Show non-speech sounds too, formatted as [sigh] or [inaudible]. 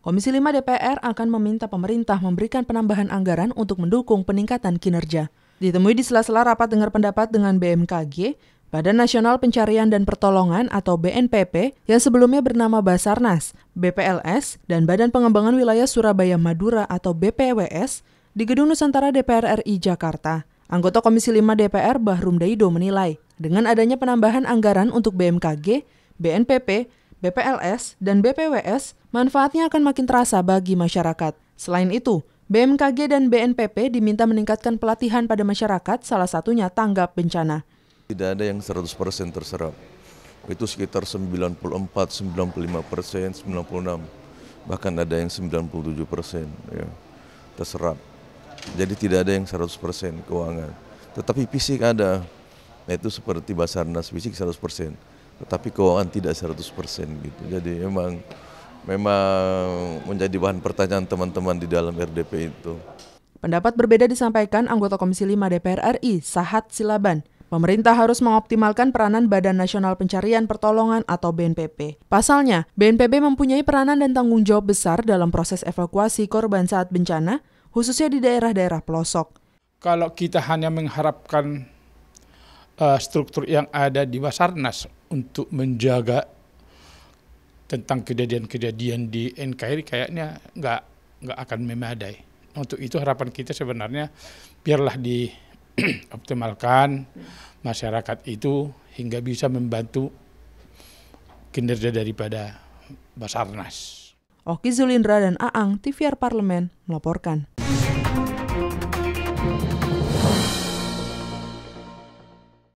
Komisi 5 DPR akan meminta pemerintah memberikan penambahan anggaran untuk mendukung peningkatan kinerja. Ditemui di sela-sela rapat dengar pendapat dengan BMKG, Badan Nasional Pencarian dan Pertolongan atau BNPP yang sebelumnya bernama Basarnas, BPLS, dan Badan Pengembangan Wilayah Surabaya Madura atau BPWS di Gedung Nusantara DPR RI Jakarta. Anggota Komisi 5 DPR Bahrum Daido menilai, dengan adanya penambahan anggaran untuk BMKG, BNPP, BPLS, dan BPWS, manfaatnya akan makin terasa bagi masyarakat. Selain itu, BMKG dan BNPP diminta meningkatkan pelatihan pada masyarakat, salah satunya tanggap bencana. Tidak ada yang 100% terserap. Itu sekitar 94, 95 persen, 96, bahkan ada yang 97 persen ya, terserap. Jadi tidak ada yang 100% keuangan. Tetapi fisik ada, Nah itu seperti Basarnas fisik 100%, tetapi keuangan tidak 100% gitu. Jadi memang memang menjadi bahan pertanyaan teman-teman di dalam RDP itu. Pendapat berbeda disampaikan anggota Komisi 5 DPR RI, Sahat Silaban. Pemerintah harus mengoptimalkan peranan Badan Nasional Pencarian Pertolongan atau BNPP. Pasalnya, BNPB mempunyai peranan dan tanggung jawab besar dalam proses evakuasi korban saat bencana, khususnya di daerah-daerah pelosok. Kalau kita hanya mengharapkan Eh, struktur yang ada di Basarnas untuk menjaga tentang kejadian-kejadian di NKRI kayaknya nggak nggak akan memadai. Untuk itu harapan kita sebenarnya biarlah dioptimalkan [clears throat] masyarakat itu hingga bisa membantu kinerja daripada Basarnas. Oki Zulindra dan Aang, TVR Parlemen, melaporkan.